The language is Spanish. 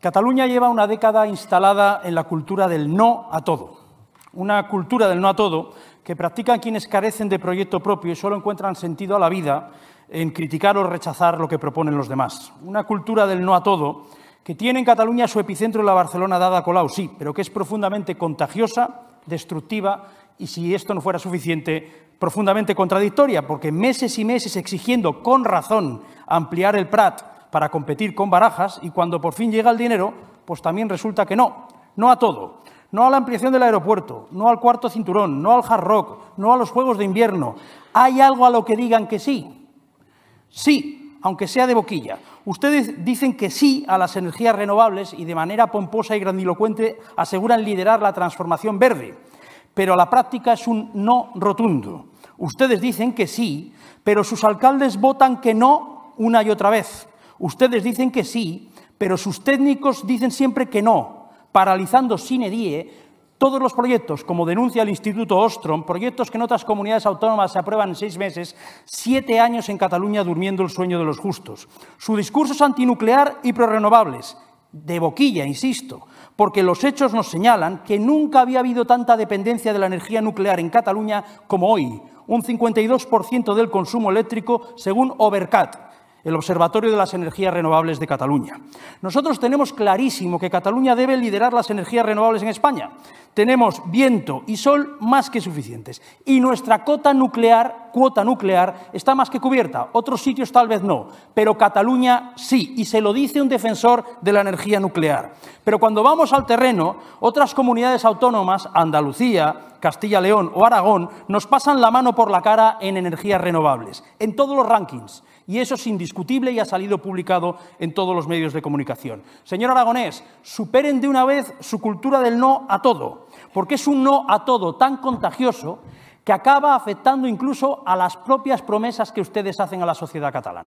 Cataluña lleva una década instalada en la cultura del no a todo. Una cultura del no a todo que practican quienes carecen de proyecto propio y solo encuentran sentido a la vida en criticar o rechazar lo que proponen los demás. Una cultura del no a todo que tiene en Cataluña su epicentro en la Barcelona dada Colau, sí, pero que es profundamente contagiosa, destructiva y, si esto no fuera suficiente, profundamente contradictoria, porque meses y meses exigiendo con razón ampliar el PRAT para competir con barajas y cuando por fin llega el dinero, pues también resulta que no, no a todo. No a la ampliación del aeropuerto, no al cuarto cinturón, no al hard rock, no a los juegos de invierno. Hay algo a lo que digan que sí. Sí, aunque sea de boquilla. Ustedes dicen que sí a las energías renovables y de manera pomposa y grandilocuente aseguran liderar la transformación verde. Pero la práctica es un no rotundo. Ustedes dicen que sí, pero sus alcaldes votan que no una y otra vez. Ustedes dicen que sí, pero sus técnicos dicen siempre que no, paralizando sine die todos los proyectos, como denuncia el Instituto Ostrom, proyectos que en otras comunidades autónomas se aprueban en seis meses, siete años en Cataluña durmiendo el sueño de los justos. Su discurso es antinuclear y prorrenovables, de boquilla, insisto, porque los hechos nos señalan que nunca había habido tanta dependencia de la energía nuclear en Cataluña como hoy, un 52% del consumo eléctrico según Overcat, el Observatorio de las Energías Renovables de Cataluña. Nosotros tenemos clarísimo que Cataluña debe liderar las energías renovables en España. Tenemos viento y sol más que suficientes y nuestra cota nuclear cuota nuclear está más que cubierta, otros sitios tal vez no, pero Cataluña sí, y se lo dice un defensor de la energía nuclear. Pero cuando vamos al terreno, otras comunidades autónomas, Andalucía, Castilla León o Aragón, nos pasan la mano por la cara en energías renovables, en todos los rankings. Y eso es indiscutible y ha salido publicado en todos los medios de comunicación. Señor Aragonés, superen de una vez su cultura del no a todo, porque es un no a todo tan contagioso que acaba afectando incluso a las propias promesas que ustedes hacen a la sociedad catalana.